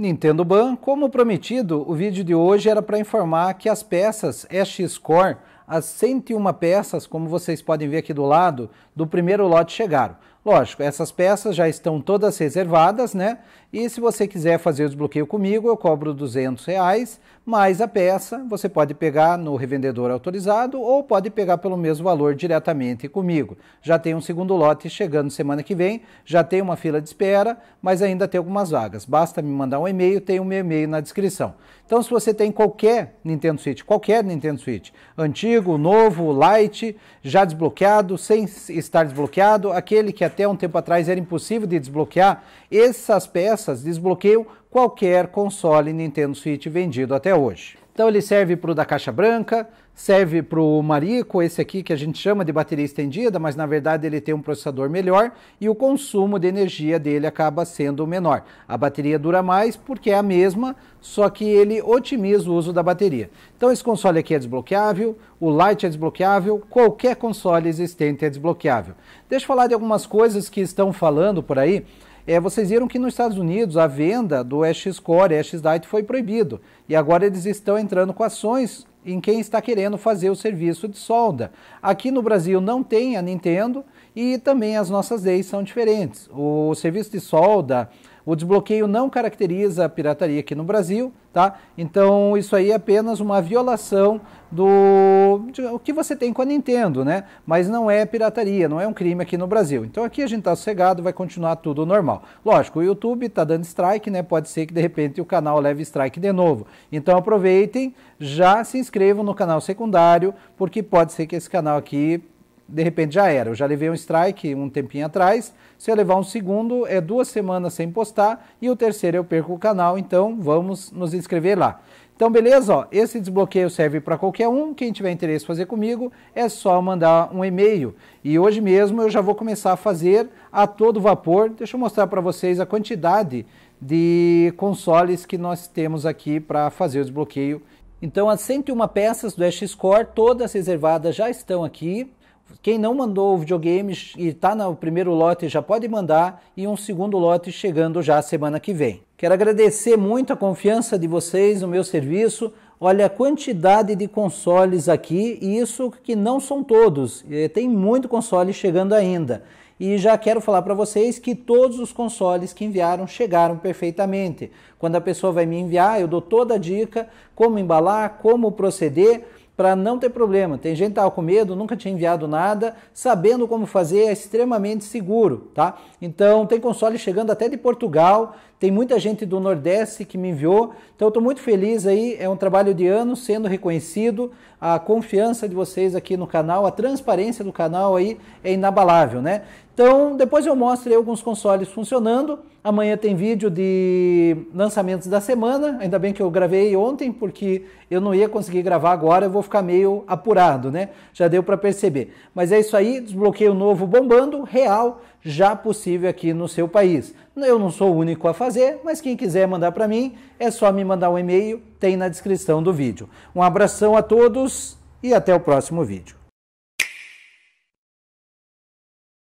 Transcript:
Nintendo Ban, como prometido, o vídeo de hoje era para informar que as peças EX-Core, as 101 peças, como vocês podem ver aqui do lado, do primeiro lote chegaram. Lógico, essas peças já estão todas reservadas, né? E se você quiser fazer o desbloqueio comigo, eu cobro 200 reais, mais a peça você pode pegar no revendedor autorizado ou pode pegar pelo mesmo valor diretamente comigo. Já tem um segundo lote chegando semana que vem, já tem uma fila de espera, mas ainda tem algumas vagas. Basta me mandar um e-mail, tem o um meu e-mail na descrição. Então, se você tem qualquer Nintendo Switch, qualquer Nintendo Switch, antigo, novo, light, já desbloqueado, sem estar desbloqueado, aquele que é até um tempo atrás era impossível de desbloquear, essas peças desbloqueiam qualquer console Nintendo Switch vendido até hoje. Então ele serve para o da caixa branca, serve para o Marico, esse aqui que a gente chama de bateria estendida, mas na verdade ele tem um processador melhor e o consumo de energia dele acaba sendo menor. A bateria dura mais porque é a mesma, só que ele otimiza o uso da bateria. Então esse console aqui é desbloqueável, o Lite é desbloqueável, qualquer console existente é desbloqueável. Deixa eu falar de algumas coisas que estão falando por aí. É, vocês viram que nos Estados Unidos a venda do EX Core, X-Dite foi proibido. E agora eles estão entrando com ações em quem está querendo fazer o serviço de solda. Aqui no Brasil não tem a Nintendo e também as nossas leis são diferentes. O serviço de solda, o desbloqueio não caracteriza a pirataria aqui no Brasil, tá? Então isso aí é apenas uma violação do de, o que você tem com a Nintendo, né? Mas não é pirataria, não é um crime aqui no Brasil. Então aqui a gente tá sossegado, vai continuar tudo normal. Lógico, o YouTube tá dando strike, né? Pode ser que de repente o canal leve strike de novo. Então aproveitem, já se inscrevam no canal secundário, porque pode ser que esse canal aqui de repente já era. Eu já levei um strike um tempinho atrás. Se eu levar um segundo, é duas semanas sem postar. E o terceiro eu perco o canal. Então vamos nos inscrever lá. Então, beleza? Ó, esse desbloqueio serve para qualquer um. Quem tiver interesse em fazer comigo, é só mandar um e-mail. E hoje mesmo eu já vou começar a fazer a todo vapor. Deixa eu mostrar para vocês a quantidade de consoles que nós temos aqui para fazer o desbloqueio. Então, as 101 peças do Ash Score, todas reservadas, já estão aqui. Quem não mandou videogames e está no primeiro lote já pode mandar e um segundo lote chegando já semana que vem. Quero agradecer muito a confiança de vocês no meu serviço. Olha a quantidade de consoles aqui, e isso que não são todos, tem muito console chegando ainda. E já quero falar para vocês que todos os consoles que enviaram chegaram perfeitamente. Quando a pessoa vai me enviar, eu dou toda a dica como embalar, como proceder para não ter problema. Tem gente que estava com medo, nunca tinha enviado nada, sabendo como fazer, é extremamente seguro, tá? Então tem console chegando até de Portugal, tem muita gente do Nordeste que me enviou. Então eu estou muito feliz aí. É um trabalho de anos sendo reconhecido. A confiança de vocês aqui no canal, a transparência do canal aí é inabalável, né? Então depois eu mostro alguns consoles funcionando. Amanhã tem vídeo de lançamentos da semana. Ainda bem que eu gravei ontem, porque eu não ia conseguir gravar agora, eu vou ficar meio apurado, né? Já deu para perceber. Mas é isso aí, desbloqueio novo bombando, real, já possível aqui no seu país. Eu não sou o único a fazer fazer, mas quem quiser mandar para mim, é só me mandar um e-mail, tem na descrição do vídeo. Um abração a todos e até o próximo vídeo.